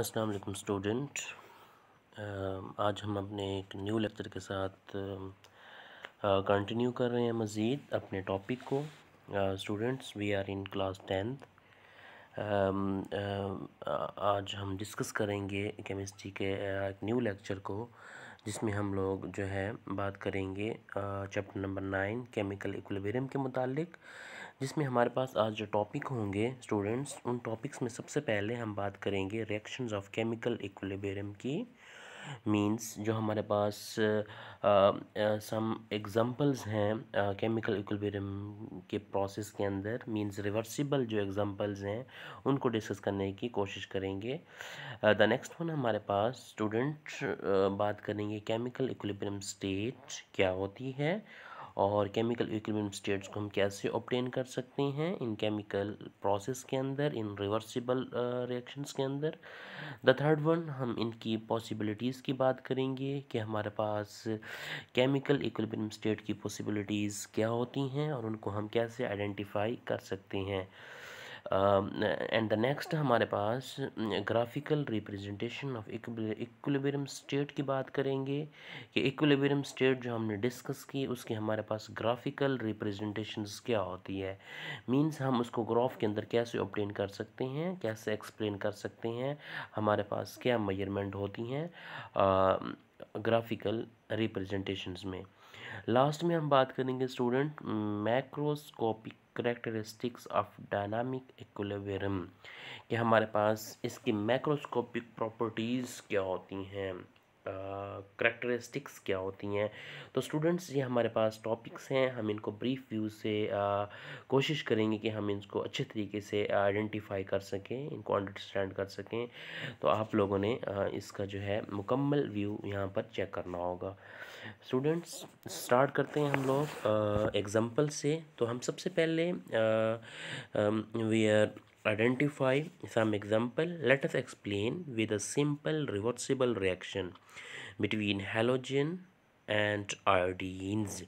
अस्सलाम वालेकुम स्टूडेंट आज हम अपने एक न्यू लेक्चर के साथ कंटिन्यू कर रहे हैं मज़ीद अपने टॉपिक को students we are in class tenth आज हम डिस्कस करेंगे केमिस्ट्री के एक न्यू लेक्चर को जिसमें हम लोग जो है बात करेंगे chapter number nine chemical equilibrium के मुतालिक जिसमें हमारे पास आज जो टॉपिक होंगे स्टूडेंट्स उन टॉपिक्स में सबसे पहले हम बात करेंगे रिएक्शंस ऑफ केमिकल इक्विलिब्रियम की मींस जो हमारे पास सम एग्जांपल्स हैं केमिकल इक्विलिब्रियम के प्रोसेस के अंदर मींस रिवर्सिबल जो एग्जांपल्स हैं उनको डिस्कस करने की कोशिश करेंगे द नेक्स्ट वन हमारे पास स्टूडेंट uh, बात करेंगे केमिकल इक्विलिब्रियम स्टेट क्या होती है और केमिकल इक्विलिब्रियम स्टेट्स को हम कैसे ऑप्टेन कर सकते हैं इन केमिकल प्रोसेस के अंदर इन रिवर्सिबल रिएक्शंस के अंदर द थर्ड वन हम इनकी पॉसिबिलिटीज़ की बात करेंगे कि हमारे पास केमिकल इक्विलिब्रियम स्टेट की पॉसिबिलिटीज़ क्या होती हैं और उनको हम कैसे आइडेंटिफाई कर सकते हैं एंड द नेक्स्ट हमारे पास graphical representation of equilibrium state की बात करेंगे कि इक्विलिब्रियम स्टेट जो हमने डिस्कस की उसके हमारे पास ग्राफिकल रिप्रेजेंटेशन क्या होती है मींस हम उसको ग्राफ के अंदर कैसे ऑप्टेन कर सकते हैं कैसे एक्सप्लेन कर सकते हैं हमारे पास क्या मेजरमेंट होती हैं ग्राफिकल uh, रिप्रेजेंटेशंस में लास्ट में हम बात करेंगे student macroscopic characteristics of dynamic equilibrium कि हमारे पास इसकी मैक्रोस्कोपिक प्रॉपर्टीज़ क्या होती हैं करेक्टरिस्टिक्स uh, क्या होती हैं तो स्टूडेंट्स ये हमारे पास टॉपिक्स हैं हम इनको ब्रीफ व्यू से uh, कोशिश करेंगे कि हम इनको अच्छे तरीके से आइडेंटिफाई कर सकें इनको अंडरस्टैंड कर सकें तो आप लोगों ने uh, इसका जो है मुकम्मल व्यू यहाँ पर चेक करना होगा स्टूडेंट्स स्टार्ट करते हैं हम लोग एग्जांपल से तो हम सबसे पहले we are identify some example let us explain with a simple reversible reaction between halogen and iodines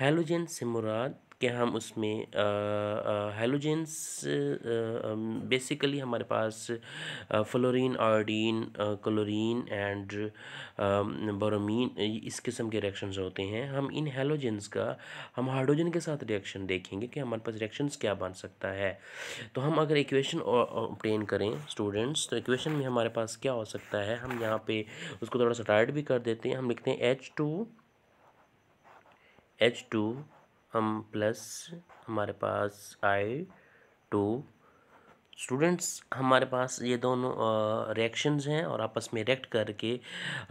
halogen से मुराद कि हम उसमें हेलोजेंस बेसिकली हमारे पास fluorine iodine chlorine and bromine इस किस्म के रिएक्शंस होते हैं हम इन हेलोजेंस का हम हाइड्रोजन के साथ रिएक्शन देखेंगे कि हमारे पास रिएक्शंस क्या बन सकता है तो हम अगर इक्वेशन ऑप्टेन करें स्टूडेंट्स तो इक्वेशन में हमारे पास क्या हो सकता है हम यहाँ पे उसको थोड़ा सा टाइट भी कर देते हैं हम लिखते हैं एच टू एच टू हम प्लस हमारे पास आई टू स्टूडेंट्स हमारे पास ये दोनों रिएक्शंस हैं और आपस में रिएक्ट करके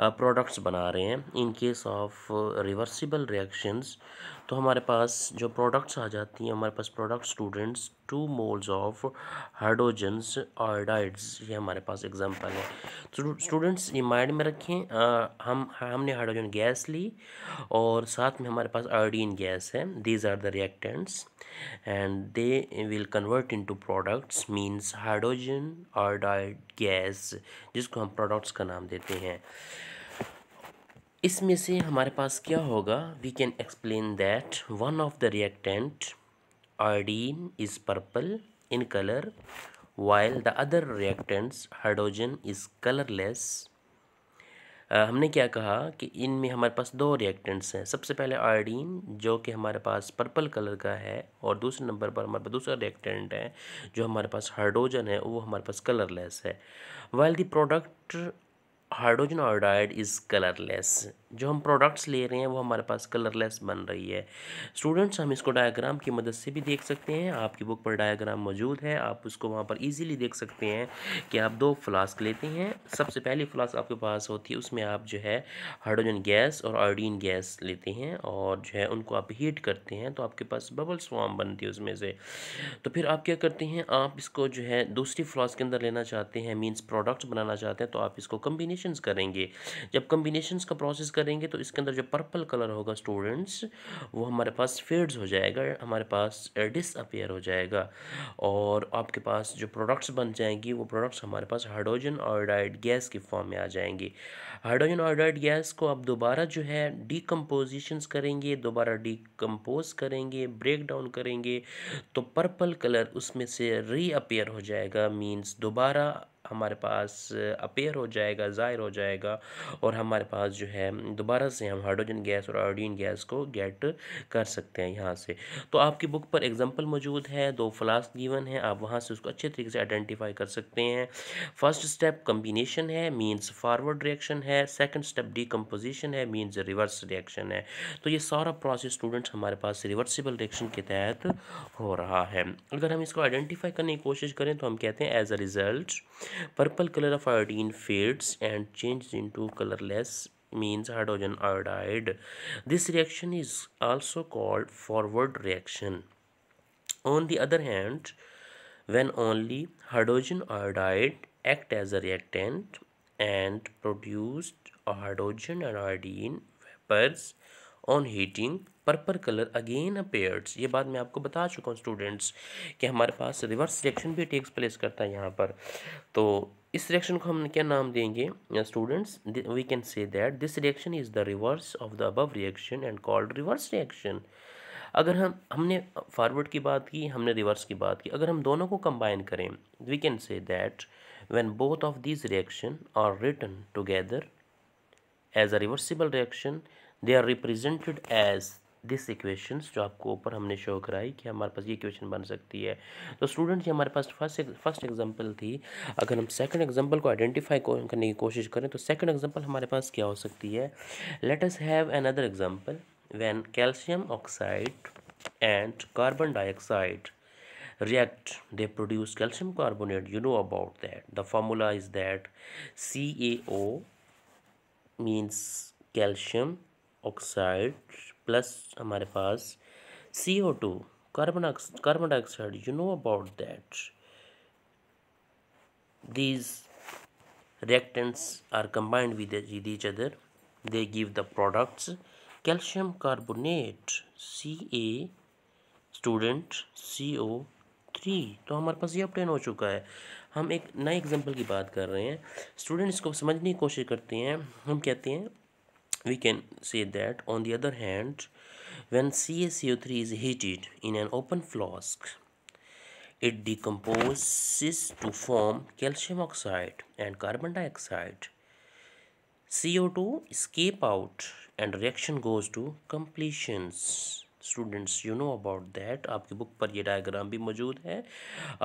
प्रोडक्ट्स बना रहे हैं in case of reversible reactions तो हमारे पास जो प्रोडक्ट्स आ जाती हैं हमारे पास product students two moles of hydrogens iodides ये हमारे पास एग्जांपल है तो स्टूडेंट्स ये माइंड में रखें हम हमने हाइड्रोजन गैस ली और साथ में हमारे पास आयोडीन गैस है these are the reactants and they will convert to products means hydrogen iodide gas जिसको हम प्रोडक्ट्स का नाम देते हैं इसमें से हमारे पास क्या होगा we can explain that one of the reactant iodine is purple in colour while the other reactants hydrogen is colourless हमने क्या कहा कि इनमें हमारे पास दो रिएक्टेंट्स हैं सबसे पहले आयोडीन जो कि हमारे पास पर्पल कलर का है और दूसरे नंबर पर हमारे पास दूसरा रिएक्टेंट है जो हमारे पास हाइड्रोजन है वो हमारे पास कलरलेस है while the product hydrogen oxide is colourless जो हम प्रोडक्ट्स ले रहे हैं वो हमारे पास कलरलेस बन रही है स्टूडेंट्स हम इसको डायग्राम की मदद से भी देख सकते हैं आपकी बुक पर डायग्राम मौजूद है आप उसको वहाँ पर इजीली देख सकते हैं कि आप दो फ्लास्क लेते हैं सबसे पहली फ्लास्क आपके पास होती है उसमें आप जो है हाइड्रोजन गैस और आयोडीन गैस लेते हैं और जो है उनको आप हीट करते हैं तो आपके पास बबल्स फॉर्म बनती है उसमें से तो फिर आप क्या करते हैं आप इसको जो है दूसरी फ्लास्क के अंदर लेना चाहते हैं मीन्स प्रोडक्ट्स बनाना चाहते हैं तो आप इसको कम्बिनेशन कम्बिनेशंस करेंगे जब कम्बिनेशन का प्रोसेस करेंगे तो इसके अंदर जो पर्पल कलर होगा स्टूडेंट्स वो हमारे पास फेड्स हो जाएगा हमारे पास डिसअपेयर हो जाएगा और आपके पास जो प्रोडक्ट्स बन जाएंगी वो प्रोडक्ट्स हमारे पास हाइड्रोजन ऑयडाइड गैस के फॉर्म में आ जाएंगे हाइड्रोजन ऑयडाइड गैस को आप दोबारा जो है डिकम्पोजिशन करेंगे दोबारा डिकम्पोज करेंगे ब्रेक डाउन करेंगे तो पर्पल कलर उसमें से रीअपेयर हो जाएगा मीन्स दोबारा हमारे पास अपेयर हो जाएगा ज़ाहिर हो जाएगा और हमारे पास जो है दोबारा से हम हाइड्रोजन गैस और आयोडीन गैस को गेट कर सकते हैं यहाँ से तो आपकी बुक पर एग्जांपल मौजूद है दो फ्लास्क गिवन है आप वहाँ से उसको अच्छे तरीके से आइडेंटिफाई कर सकते हैं फर्स्ट स्टेप कम्बिनेशन है मीन्स फारवर्ड रिएक्शन है सेकेंड स्टेप डिकम्पोजिशन है मीन्स रिवर्स रिएक्शन है तो ये सारा प्रोसेस स्टूडेंट्स हमारे पास रिवर्सिबल रिएक्शन के तहत हो रहा है अगर हम इसको आइडेंटिफाई करने की कोशिश करें तो हम कहते हैं as a result purple color of iodine fades and changes into colorless means hydrogen iodide this reaction is also called forward reaction on the other hand when only hydrogen iodide act as a reactant and produced hydrogen and iodine vapors on heating purple colour again appears ये बात मैं आपको बता चुका हूँ students कि हमारे पास रिवर्स सिलेक्शन भी टेक्स प्लेस करता है यहाँ पर तो इस रिएक्शन को हम क्या नाम देंगे students we can say that this reaction is the reverse of the above reaction and called reverse reaction अगर हम हमने फॉरवर्ड की बात की हमने रिवर्स की बात की अगर हम दोनों को कंबाइन करें we can say that when both of this reaction are return together as a reversible reaction they are represented as this equations जो आपको ऊपर हमने शो कराई कि हमारे पास ये इक्वेशन बन सकती है तो स्टूडेंट ये हमारे पास फर्स्ट फर्स्ट एग्जांपल थी अगर हम सेकंड एग्जांपल को आइडेंटिफाई करने की कोशिश करें तो सेकंड एग्जांपल हमारे पास क्या हो सकती है let us have other example when calcium oxide and carbon dioxide react they produce calcium carbonate you know about that the formula is that CaO means calcium oxide plus हमारे पास C O two carbon carbon dioxide you know about that these reactants with each other they give the products calcium carbonate C A student C O three तो हमारे पास ये अपडेन हो चुका है हम एक नए एग्जांपल की बात कर रहे हैं स्टूडेंट इसको समझने की कोशिश करते हैं हम कहते हैं we can say that on the other hand when CaCO3 is heated in an open flask it decomposes to form calcium oxide and carbon dioxide CO2 escape out and reaction goes to completions students you know about that आपकी book पर ये diagram भी मौजूद है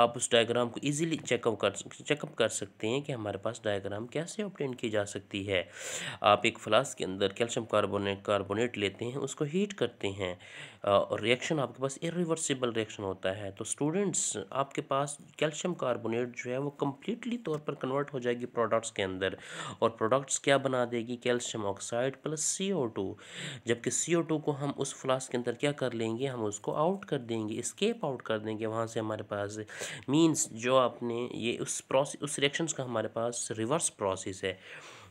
आप उस diagram को easily checkup कर चेकअप कर सकते हैं कि हमारे पास डायग्राम कैसे ऑप्टेन की जा सकती है आप एक फ्लास्क के अंदर कैल्शियम कार्बोनेट कार्बोनेट लेते हैं उसको हीट करते हैं और रिएक्शन आपके पास इरिवर्सिबल रिएक्शन होता है तो स्टूडेंट्स आपके पास कैल्शियम कार्बोनेट जो है वो कम्प्लीटली तौर पर कन्वर्ट हो जाएगी प्रोडक्ट्स के अंदर और प्रोडक्ट्स क्या बना देगी कैल्शियम ऑक्साइड प्लस सी जबकि सी को हम उस फ्लास्क के अंदर क्या क्या कर लेंगे हम उसको आउट कर देंगे स्केप आउट कर देंगे वहाँ से हमारे पास मीन्स जो आपने ये उस प्रोसेस उस रिएक्शंस का हमारे पास रिवर्स प्रोसेस है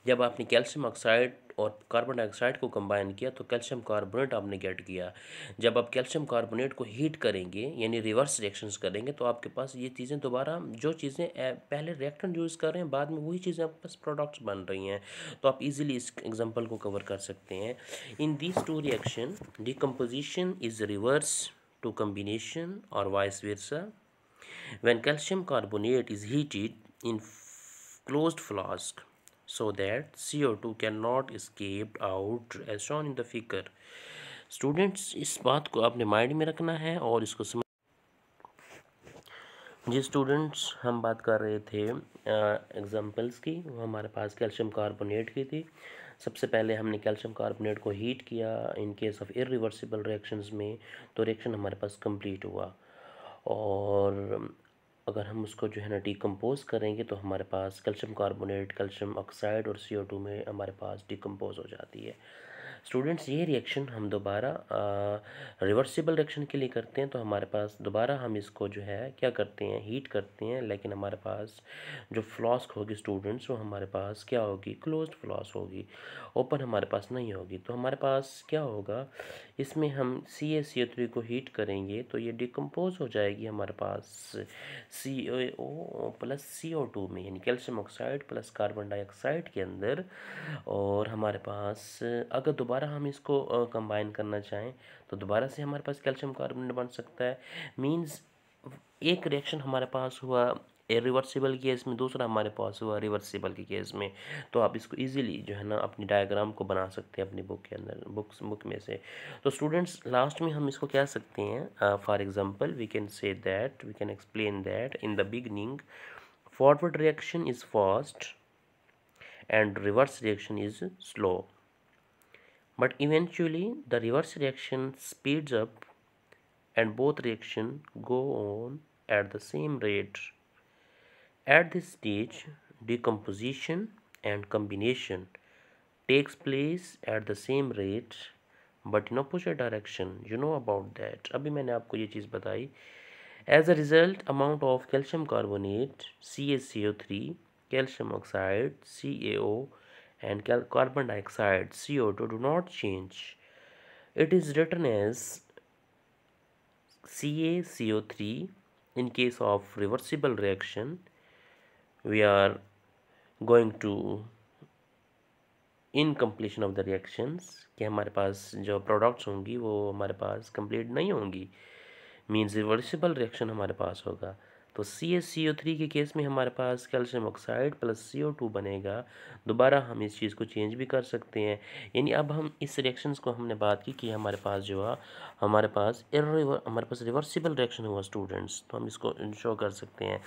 जब आपने कैल्शियम ऑक्साइड और कार्बन डाइऑक्साइड को कंबाइन किया तो कैल्शियम कार्बोनेट आपने गेट किया जब आप कैल्शियम कार्बोनेट को हीट करेंगे यानी रिवर्स रिएक्शंस करेंगे तो आपके पास ये चीज़ें दोबारा जो चीज़ें पहले रिएक्टेंट यूज़ कर रहे हैं बाद में वही चीज़ें आपके पास प्रोडक्ट्स बन रही हैं तो आप इजीली इस एग्जांपल को कवर कर सकते हैं in this two reaction decomposition is reverse to combination और vice versa when calcium carbonate is heated in close flask so that CO2 cannot escape out as shown in the figure. Students इस बात को आपने mind में रखना है और इसको समझ जी स्टूडेंट्स हम बात कर रहे थे एग्जांपल्स की वो हमारे पास कैल्शियम कार्बोनेट की थी सबसे पहले हमने कैल्शियम कार्बोनेट को हीट किया in case of irreversible reactions में तो रिएक्शन हमारे पास कंप्लीट हुआ और अगर हम उसको जो है ना डिकम्पोज करेंगे तो हमारे पास कैल्शियम कार्बोनेट कैल्शियम ऑक्साइड और सी में हमारे पास डिकम्पोज हो जाती है स्टूडेंट्स ये रिएक्शन हम दोबारा रिवर्सिबल रिएक्शन के लिए करते हैं तो हमारे पास दोबारा हम इसको जो है क्या करते हैं हीट करते हैं लेकिन हमारे पास जो फ्लास्क होगी स्टूडेंट्स वो हमारे पास क्या होगी क्लोज फ्लास्क होगी ओपन हमारे पास नहीं होगी तो हमारे पास क्या होगा इसमें हम सी ए सी थ्री को हीट करेंगे तो ये डिकम्पोज हो जाएगी हमारे पास C O plus C O two में यानी calcium oxide plus carbon dioxide के अंदर और हमारे पास अगर दोबारा दोबारा हम इसको कंबाइन करना चाहें तो दोबारा से हमारे पास कैल्शियम कार्बोनेट बन सकता है मीन्स एक रिएक्शन हमारे पास हुआ रिवर्सिबल केस में दूसरा हमारे पास हुआ रिवर्सिबल के केस में तो आप इसको इजीली जो है ना अपनी डायग्राम को बना सकते हैं अपनी बुक के अंदर बुक्स बुक में से तो स्टूडेंट्स लास्ट में हम इसको कह सकते हैं for example we can say that we can explain that in the beginning forward reaction is fast and reverse reaction is slow but eventually the reverse reaction speeds up and both reactions go on at the same rate. At this stage, decomposition and combination takes place at the same rate but in opposite direction you know about that अभी मैंने आपको ये चीज़ बताई as a result amount of calcium carbonate CaCO3 calcium oxide CaO and carbon dioxide CO2 do not change. It is written as CaCO3 in case of reversible reaction we are going to in completion of the reactions कि हमारे पास जो products होंगी वो हमारे पास complete नहीं होंगी means reversible reaction हमारे पास होगा तो C S C O three के केस में हमारे पास calcium oxide plus C O two बनेगा दोबारा हम इस चीज़ को चेंज भी कर सकते हैं यानी अब हम इस रिएक्शंस को हमने बात की कि हमारे पास जो है हमारे पास एरो हमारे पास रिवर्सिबल रिएक्शन हुआ स्टूडेंट्स तो हम इसको शो कर सकते हैं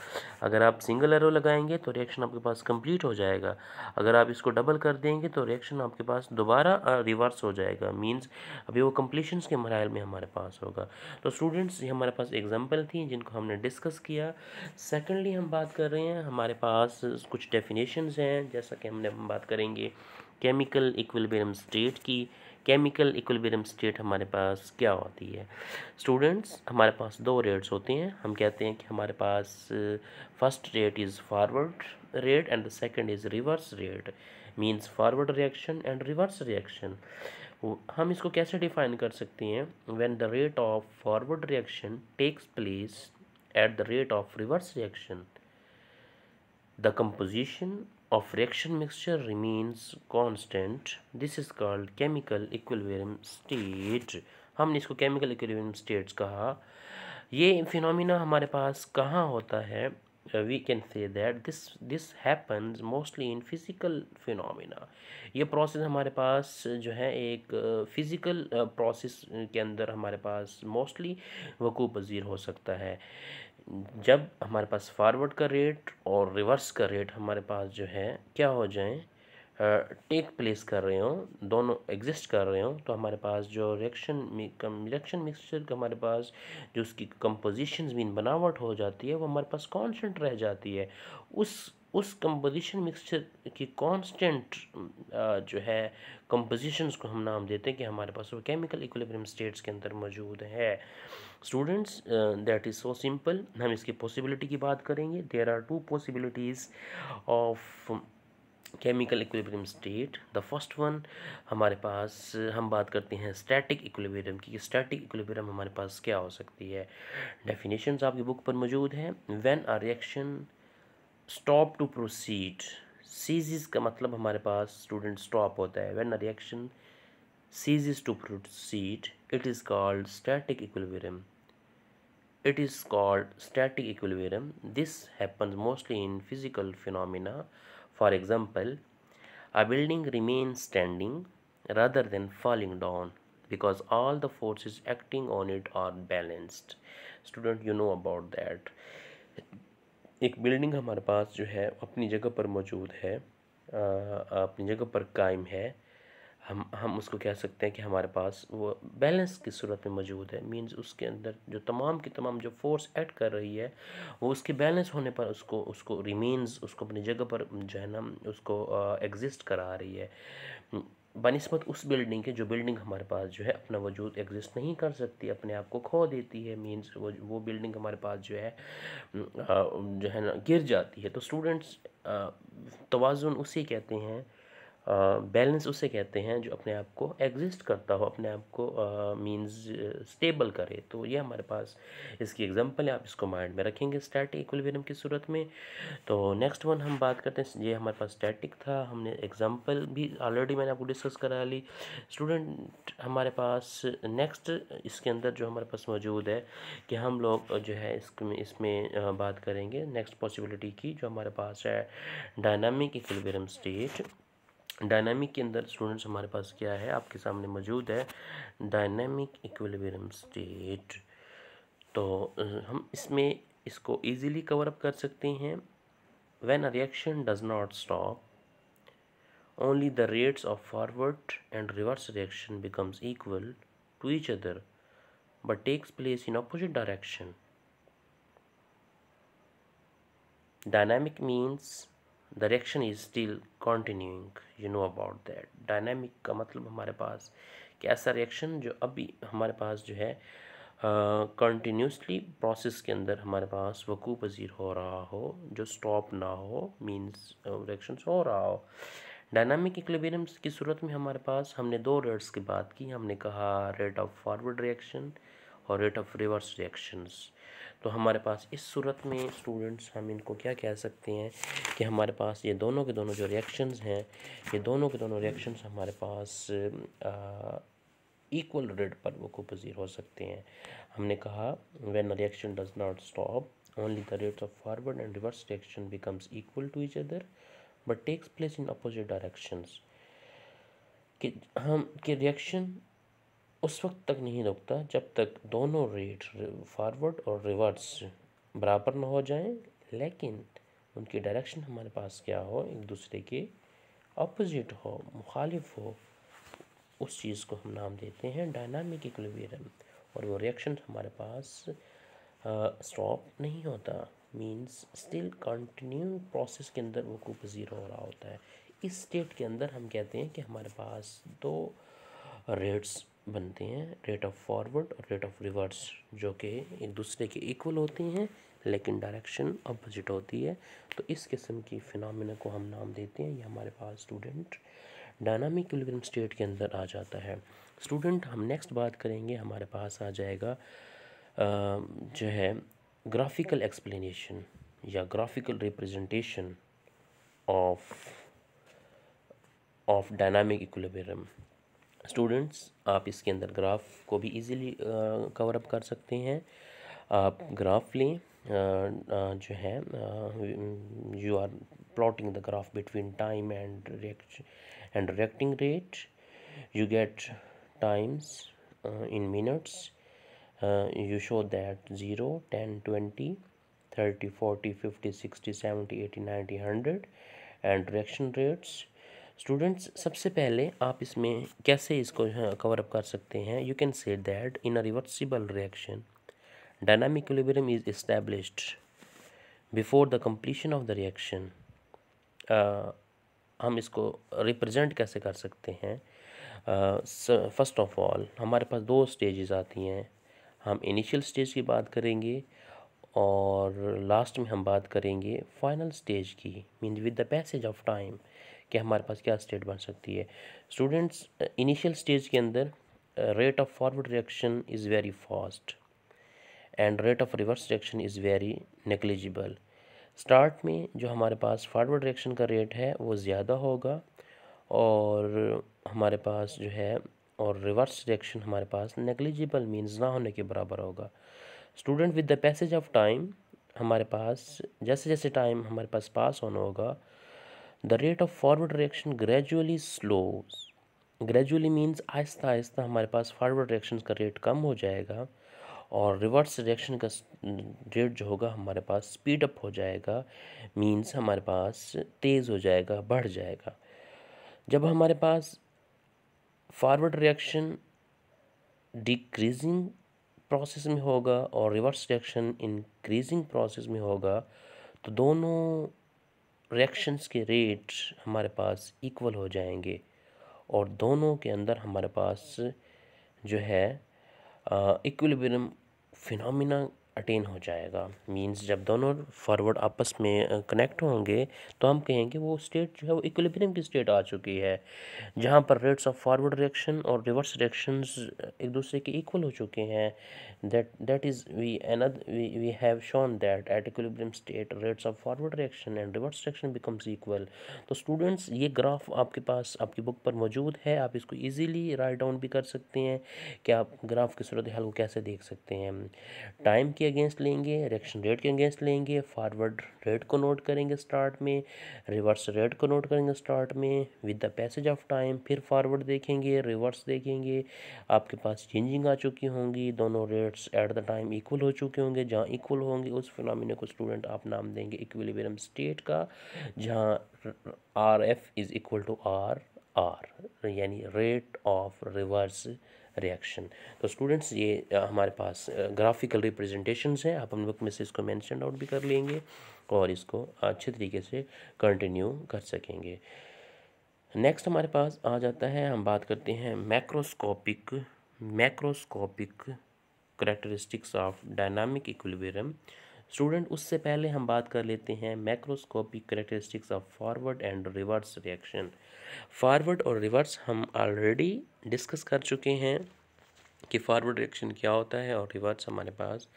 अगर आप सिंगल एरो लगाएंगे तो रिएक्शन आपके पास कंप्लीट हो जाएगा अगर आप इसको डबल कर देंगे तो रिएक्शन आपके पास दोबारा रिवर्स हो जाएगा मीन्स अभी वो कंप्लीशंस के मरल में हमारे पास होगा तो स्टूडेंट्स ये हमारे पास एग्जाम्पल थी जिनको हमने डिस्कस किया सेकेंडली हम बात कर रहे हैं हमारे पास कुछ डेफिनेशंस हैं जैसा कि हमने हम बात करेंगे केमिकल इक्विलिब्रियम स्टेट की केमिकल इक्विलिब्रियम स्टेट हमारे पास क्या होती है स्टूडेंट्स हमारे पास दो रेट्स होते हैं हम कहते हैं कि हमारे पास first rate is forward rate and the second is reverse rate means forward reaction and reverse reaction हम इसको कैसे डिफाइन कर सकते हैं when the rate of forward reaction takes place at the rate of reverse reaction the composition of reaction mixture remains constant this is called chemical equilibrium state हमने इसको chemical equilibrium states कहा ये phenomena हमारे पास कहाँ होता है uh, we can say that this this happens mostly in physical phenomena ये process हमारे पास जो है एक physical process के अंदर हमारे पास mostly वकू पजीर हो सकता है जब हमारे पास forward का rate और reverse का rate हमारे पास जो है क्या हो जाए टेक प्लेस कर रहे हों दोनों एग्जिस्ट कर रहे हों तो हमारे पास जो रिएक्शन रिएक्शन मिक्सचर का हमारे पास जो उसकी कंपोजिशन मीन बनावट हो जाती है वो हमारे पास कॉन्सटेंट रह जाती है उस उस कंपोजिशन मिक्सचर की कांस्टेंट जो है कंपोजिशंस को हम नाम देते हैं कि हमारे पास वो केमिकल इक्विलिब्रियम स्टेट्स के अंदर मौजूद है students that is so simple हम इसकी पॉसिबिलिटी की बात करेंगे there are two possibilities of chemical equilibrium state the first one हमारे पास हम बात करते हैं स्टैटिक इक्विलिब्रियम की स्टैटिक इक्विलिब्रियम हमारे पास क्या हो सकती है डेफिनेशन आपकी बुक पर मौजूद है when a reaction stop to proceed ceases का मतलब हमारे पास स्टूडेंट स्टॉप होता है when a reaction ceases to proceed it is called static equilibrium it is called static equilibrium this happens mostly in physical phenomena For example, a building remains standing rather than falling down because all the forces acting on it are balanced student you know about that एक building हमारे पास जो है अपनी जगह पर मौजूद है अपनी जगह पर कायम है हम हम उसको कह सकते हैं कि हमारे पास वो बैलेंस की सूरत में मौजूद है मींस उसके अंदर जो तमाम की तमाम जो फोर्स ऐड कर रही है वो उसके बैलेंस होने पर उसको उसको रिमेंस उसको अपनी जगह पर जो है ना उसको एग्जिस्ट करा रही है बनस्बत उस बिल्डिंग के जो बिल्डिंग हमारे पास जो है अपना वजूद एग्जिस्ट नहीं कर सकती अपने आप को खो देती है मींस वो वो बिल्डिंग हमारे पास जो है जो है ना गिर जाती है तो स्टूडेंट्स तोज़ुन उसी कहते हैं बैलेंस उसे कहते हैं जो अपने आप को एग्जिस्ट करता हो अपने आप को मींस स्टेबल करे तो ये हमारे पास इसकी एग्जांपल है आप इसको माइंड में रखेंगे स्टैटिक इक्विलिब्रियम की सूरत में तो नेक्स्ट वन हम बात करते हैं ये हमारे पास स्टैटिक था हमने एग्जांपल भी ऑलरेडी मैंने आपको डिस्कस करा ली स्टूडेंट हमारे पास नेक्स्ट इसके अंदर जो हमारे पास मौजूद है कि हम लोग जो है इसमें इसमें बात करेंगे नेक्स्ट पॉसिबिलिटी की जो हमारे पास है डायनामिक इक्विलिब्रियम स्टेट डायनामिक के अंदर स्टूडेंट्स हमारे पास क्या है आपके सामने मौजूद है डायनामिक इक्विलिब्रियम स्टेट तो हम इसमें इसको इजीली कवर अप कर सकते हैं when a reaction does not stop only the rates of forward and reverse reaction becomes equal to each other but takes place in opposite direction dynamic means the reaction is still continuing you know about that dynamic का मतलब हमारे पास कि ऐसा reaction जो अभी हमारे पास जो है कंटिन्यूसली uh, प्रोसेस के अंदर हमारे पास वकू पजीर हो रहा हो जो स्टॉप ना हो मीन्स रिएक्शन uh, हो रहा हो डायनामिक इक्लेबेरियम की सूरत में हमारे पास हमने दो रेट्स की बात की हमने कहा रेट ऑफ फॉरवर्ड रिएक्शन और रेट ऑफ रिवर्स रिएक्शंस तो हमारे पास इस सूरत में स्टूडेंट्स हम इनको क्या कह सकते हैं कि हमारे पास ये दोनों के दोनों जो रिएक्शंस हैं ये दोनों के दोनों रिएक्शंस हमारे पास इक्वल रेट पर वो पजीर हो सकते हैं हमने कहा when reaction does not stop only the rates of forward and reverse reaction becomes equal to each other but takes place in opposite directions कि हम के रिएक्शन उस वक्त तक नहीं रुकता जब तक दोनों रेट फॉरवर्ड और रिवर्स बराबर ना हो जाएं लेकिन उनकी डायरेक्शन हमारे पास क्या हो एक दूसरे के अपोजिट हो मुखालिफ हो उस चीज़ को हम नाम देते हैं डायनामिक इक्विलिब्रियम और वो रिएक्शन हमारे पास स्टॉप नहीं होता मींस स्टिल कंटिन्यू प्रोसेस के अंदर वो को पजीर हो रहा होता है इस स्टेट के अंदर हम कहते हैं कि हमारे पास दो रेट्स बनते हैं रेट ऑफ फॉरवर्ड और रेट ऑफ रिवर्स जो कि एक दूसरे के इक्वल होती हैं लेकिन डायरेक्शन अपोजिट होती है तो इस किस्म की फिनमिना को हम नाम देते हैं ये हमारे पास स्टूडेंट डायनामिक इक्विलिब्रियम स्टेट के अंदर आ जाता है स्टूडेंट हम नेक्स्ट बात करेंगे हमारे पास आ जाएगा जो है ग्राफिकल एक्सप्लेनेशन या graphical representation of of dynamic equilibrium students आप इसके अंदर ग्राफ को भी इजीली कवर अप कर सकते हैं आप ग्राफ लें जो है you are plotting the graph between time and and reacting rate you get times in minutes you show that zero ten twenty thirty forty fifty sixty seventy eighty ninety hundred and reaction rates students सबसे पहले आप इसमें कैसे इसको cover हाँ, up कर सकते हैं you can say that in a reversible reaction dynamic equilibrium is established before the completion of the reaction हम इसको रिप्रेजेंट कैसे कर सकते हैं फर्स्ट ऑफ ऑल हमारे पास दो स्टेजेस आती हैं हम इनिशियल स्टेज की बात करेंगे और लास्ट में हम बात करेंगे फाइनल स्टेज की mean with the passage of time कि हमारे पास क्या स्टेट बन सकती है स्टूडेंट्स इनिशियल स्टेज के अंदर rate of forward reaction is very fast and rate of reverse reaction is very negligible start में जो हमारे पास फॉरवर्ड रिएक्शन का रेट है वो ज़्यादा होगा और हमारे पास जो है और रिवर्स रिएक्शन हमारे पास नेगलिजिबल मीन्स ना होने के बराबर होगा student with the passage of time हमारे पास जैसे जैसे टाइम हमारे पास पास होना होगा the rate of forward reaction gradually slow gradually means आहिस्ता आहिस्ता हमारे पास फॉरवर्ड रिएक्शन का रेट कम हो जाएगा और रिवर्स रिएक्शन का रेट जो होगा हमारे पास स्पीड अप हो जाएगा मींस हमारे पास तेज़ हो जाएगा बढ़ जाएगा जब हमारे पास फॉरवर्ड रिएक्शन डिक्रीजिंग प्रोसेस में होगा और रिवर्स रिएक्शन इंक्रीजिंग प्रोसेस में होगा तो दोनों रिएक्शंस के रेट हमारे पास इक्वल हो जाएंगे और दोनों के अंदर हमारे पास जो है इक्विलिब्रियम फिनोमिना अटेन हो जाएगा मींस जब दोनों फॉरवर्ड आपस में कनेक्ट होंगे तो हम कहेंगे वो स्टेट जो है वो इक्विलिब्रियम की स्टेट आ चुकी है जहाँ पर रेट्स ऑफ फॉरवर्ड रिएक्शन और रिवर्स रिएक्शंस एक दूसरे के इक्वल हो चुके हैं that that is we another we we have shown that at equilibrium state rates of forward reaction and reverse reaction becomes equal तो स्टूडेंट्स ये ग्राफ आपके पास आपकी बुक पर मौजूद है आप इसको ईजिली राइट डाउन भी कर सकते हैं कि आप ग्राफ की सूरत हाल को कैसे देख सकते हैं टाइम के अगेंस्ट लेंगे रिएक्शन रेट के अगेंस्ट लेंगे फॉरवर्ड रेट को नोट करेंगे स्टार्ट में रिवर्स रेट को नोट करेंगे स्टार्ट में with the passage of time फिर फॉरवर्ड देखेंगे रिवर्स देखेंगे आपके पास चेंजिंग आ चुकी होंगी दोनों rates at the time equal हो चुके होंगे जहाँ इक्वल होंगे उस फिनोमिना को स्टूडेंट आप नाम देंगे इक्विलिब्रियम स्टेट का जहाँ R F is equal to R R यानी रेट ऑफ रिवर्स रिएक्शन तो स्टूडेंट्स ये हमारे पास ग्राफिकल रिप्रेजेंटेशंस हैं आप हम लोग में से इसको मैंशन आउट भी कर लेंगे और इसको अच्छे तरीके से कंटिन्यू कर सकेंगे नेक्स्ट हमारे पास आ जाता है हम बात करते हैं macroscopic macroscopic characteristics of dynamic equilibrium student उससे पहले हम बात कर लेते हैं macroscopic characteristics of forward and reverse reaction forward और रिवर्स हम ऑलरेडी डिस्कस कर चुके हैं कि फॉरवर्ड रिएक्शन क्या होता है और रिवर्स हमारे पास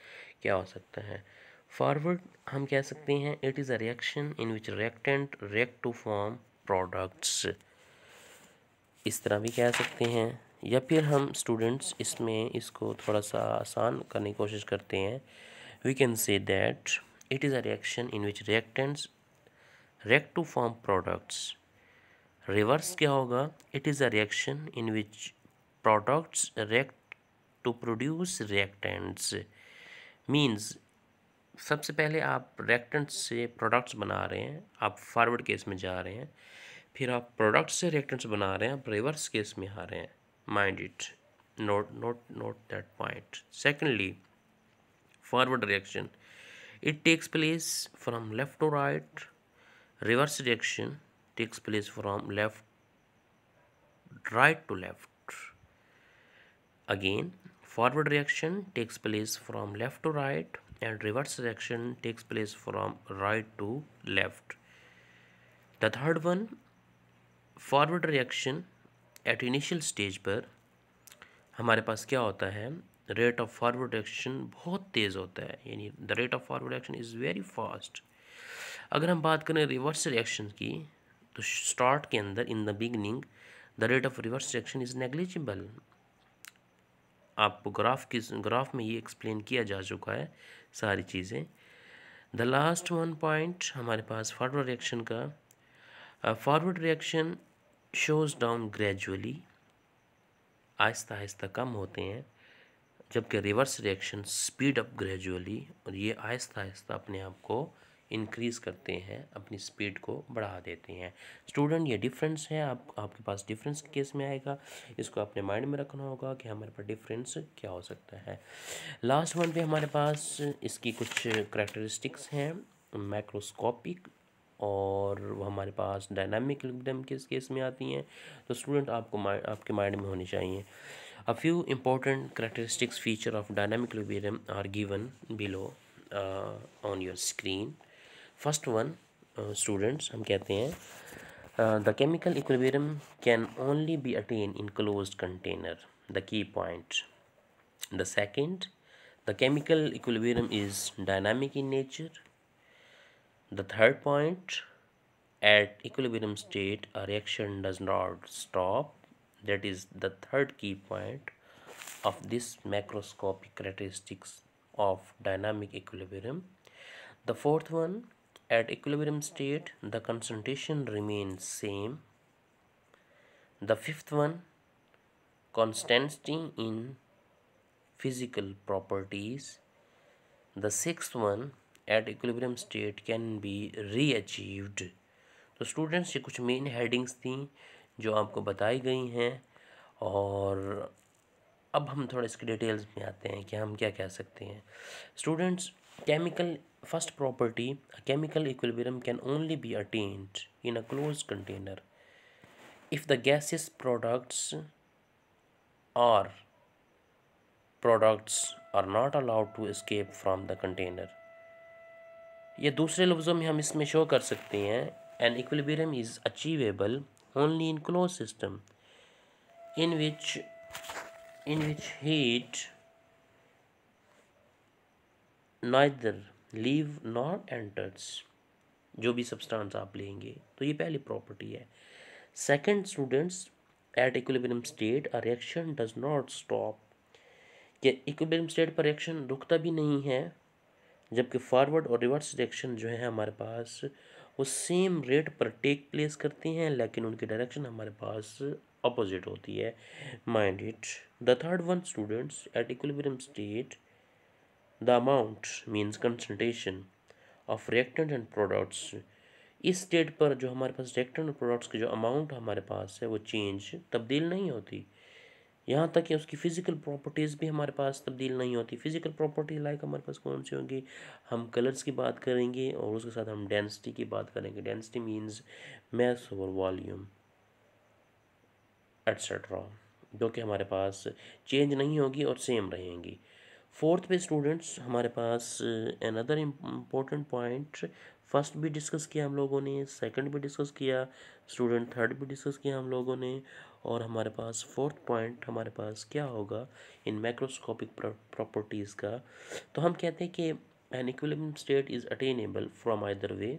क्या हो सकता है फॉरवर्ड हम कह सकते हैं it is a reaction in which reactant react to form products इस तरह भी कह सकते हैं या फिर हम स्टूडेंट्स इसमें इसको थोड़ा सा आसान करने की कोशिश करते हैं we can say that it is a reaction in which reactants react to form products reverse क्या होगा it is a reaction in which products react to produce reactants means सबसे पहले आप रिएक्टेंट्स से प्रोडक्ट्स बना रहे हैं आप फॉरवर्ड केस में जा रहे हैं फिर आप प्रोडक्ट्स से रिएक्टेंट्स बना रहे हैं आप रिवर्स केस में आ रहे हैं mind it note note note that point secondly forward reaction it takes place from left to right reverse reaction takes place from left right to left again forward reaction takes place from left to right and reverse reaction takes place from right to left the third one forward reaction at initial stage पर हमारे पास क्या होता है rate of forward action बहुत तेज़ होता है यानी the rate of forward action is very fast अगर हम बात करें रिवर्स रिएक्शन की तो स्टार्ट के अंदर in the beginning the rate of reverse reaction is negligible आपको ग्राफ किस ग्राफ में ये एक्सप्लेन किया जा चुका है सारी चीज़ें द लास्ट वन पॉइंट हमारे पास फॉरवर्ड रिएक्शन का forward reaction shows down gradually आहिस्ता आहिस्ता कम होते हैं जबकि reverse reaction speed up gradually और ये आहिस्ता आहिस्ता अपने आप को इंक्रीज़ करते हैं अपनी स्पीड को बढ़ा देते हैं स्टूडेंट ये डिफरेंस है आप आपके पास डिफरेंस केस में आएगा इसको अपने माइंड में रखना होगा कि हमारे पास डिफरेंस क्या हो सकता है लास्ट वन पे हमारे पास इसकी कुछ करेक्टरिस्टिक्स हैं माइक्रोस्कोपिक और वो हमारे पास डायनामिक लिक्विडम किस केस में आती हैं तो स्टूडेंट आपको आपके माइंड में होनी चाहिए A few important characteristics feature of dynamic equilibrium are given below uh, on your screen. First one, uh, students, हम कहते हैं uh, the chemical equilibrium can only be attained in closed container the key point the second the chemical equilibrium is dynamic in nature the third point at equilibrium state a reaction does not stop that is the third key point of this macroscopic characteristics of dynamic equilibrium the fourth one at equilibrium state the concentration remains same the fifth one constancy in physical properties the sixth one at equilibrium state can be re-achieved. तो students ये कुछ main headings थी जो आपको बताई गई हैं और अब हम थोड़े इसके डिटेल्स में आते हैं कि हम क्या कह सकते हैं students chemical first property chemical equilibrium can only be attained in a close container if the gases products are products are not allowed to escape from the container ये दूसरे लफ्ज़ों में हम इसमें शो कर सकते हैं an equilibrium is achievable only in closed system in which in which heat neither leave nor enters जो भी सब्सटेंस आप लेंगे तो ये पहली प्रॉपर्टी है second students at equilibrium state a reaction does not stop कि इक्विलिब्रियम स्टेट पर रिएक्शन रुकता भी नहीं है जबकि फॉरवर्ड और रिवर्स रिएक्शन जो है हमारे पास वो सेम रेट पर टेक प्लेस करती हैं लेकिन उनकी डायरेक्शन हमारे पास अपोजिट होती है mind it the third one students at equilibrium state the amount means concentration of reactant and products इस स्टेट पर जो हमारे पास रिएक्टेंट प्रोडक्ट्स के जो अमाउंट हमारे पास है वो चेंज तब्दील नहीं होती यहाँ तक कि उसकी फ़िज़िकल प्रॉपर्टीज़ भी हमारे पास तब्दील नहीं होती फ़िज़िकल प्रॉपर्टी लाइक हमारे पास कौन सी होंगी हम कलर्स की बात करेंगे और उसके साथ हम डेंसिटी की बात करेंगे डेंसिटी मीन्स मैस और वॉल्यूम एट्सट्रा जो कि हमारे पास चेंज नहीं होगी और सेम रहेंगी फोर्थ पे स्टूडेंट्स हमारे पास अनदर इम्पोर्टेंट पॉइंट फर्स्ट भी डिस्कस किया हम लोगों ने सेकंड भी डिस्कस किया स्टूडेंट थर्ड भी डिस्कस किया हम लोगों ने और हमारे पास फोर्थ पॉइंट हमारे पास क्या होगा इन माइक्रोस्कोपिक प्रॉपर्टीज़ का तो हम कहते हैं कि an equilibrium state is attainable from either way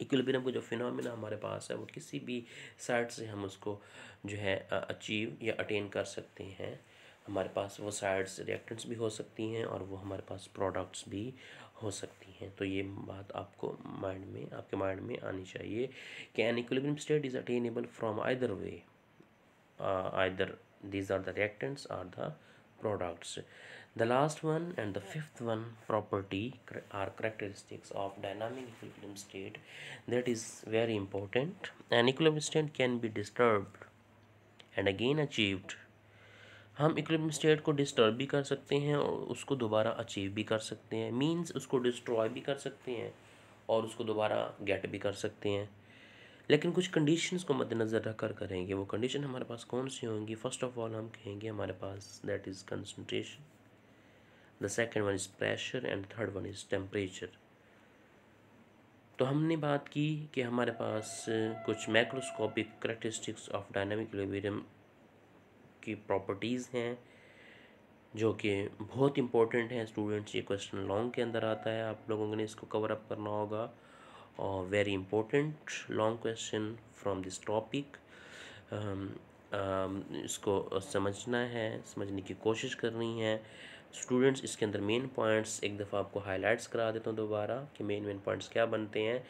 equilibrium का जो फिनमिना हमारे पास है वो किसी भी साइड से हम उसको जो है अचीव या अटेन कर सकते हैं हमारे पास वो साइड्स रिएक्टेंट्स भी हो सकती हैं और वो हमारे पास प्रोडक्ट्स भी हो सकती हैं तो ये बात आपको माइंड में आपके माइंड में आनी चाहिए कि an equilibrium state is attainable from either way uh, either these are the reactants or the products the last one and the fifth one property are characteristics of dynamic equilibrium state that is very important an equilibrium state can be disturbed and again achieved हम equilibrium state को disturb भी कर सकते हैं और उसको दोबारा achieve भी कर सकते हैं मींस उसको डिस्ट्रॉय भी कर सकते हैं और उसको दोबारा गेट भी कर सकते हैं लेकिन कुछ कंडीशंस को मद्देनज़र रखकर करेंगे वो कंडीशन हमारे पास कौन सी होंगी फर्स्ट ऑफ ऑल हम कहेंगे हमारे पास that is concentration the second one is pressure and third one is temperature तो हमने बात की कि हमारे पास कुछ मैक्रोस्कोपिक करेक्टरिस्टिक्स ऑफ डायनामिक एलोवेरियम की प्रॉपर्टीज़ हैं जो कि बहुत इंपॉर्टेंट हैं स्टूडेंट्स ये क्वेश्चन लॉन्ग के अंदर आता है आप लोगों ने इसको कवर अप करना होगा or very important long question from this topic um, um, इसको समझना है समझने की कोशिश करनी है स्टूडेंट्स इसके अंदर मेन पॉइंट्स एक दफ़ा आपको हाईलाइट्स करा देता हूँ दोबारा कि मेन मेन पॉइंट्स क्या बनते हैं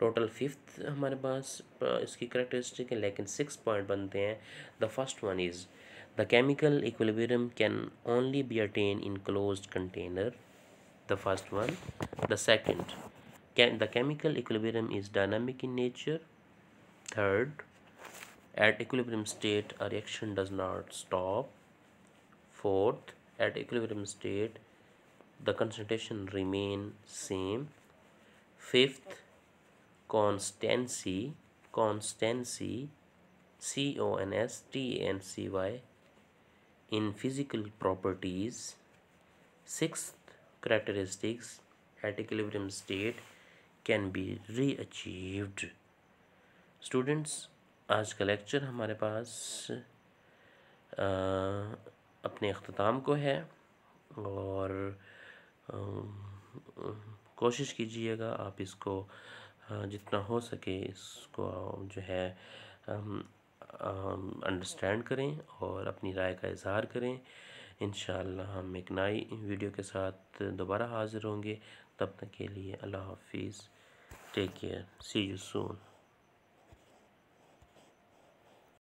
टोटल फिफ्थ हमारे पास इसकी करेक्टरिस्टिक है लेकिन सिक्स पॉइंट बनते हैं the first one is the chemical equilibrium can only be attain in close container the first one the second Can, the chemical equilibrium is dynamic in nature. Third, at equilibrium state a reaction does not stop. Fourth, at equilibrium state the concentration remain same. Fifth, constancy, constancy, C-O-N-S-T-A-N-C-Y in physical properties. Sixth, characteristics at equilibrium state can be re achieved students आज का lecture हमारे पास आ, अपने अख्ताम को है और आ, कोशिश कीजिएगा आप इसको जितना हो सके इसको जो है अंडरस्टैंड करें और अपनी राय का इजहार करें इन हम एक नई वीडियो के साथ दोबारा हाज़िर होंगे तब तक के लिए अल्लाह हाफिज़ Take care. See you soon.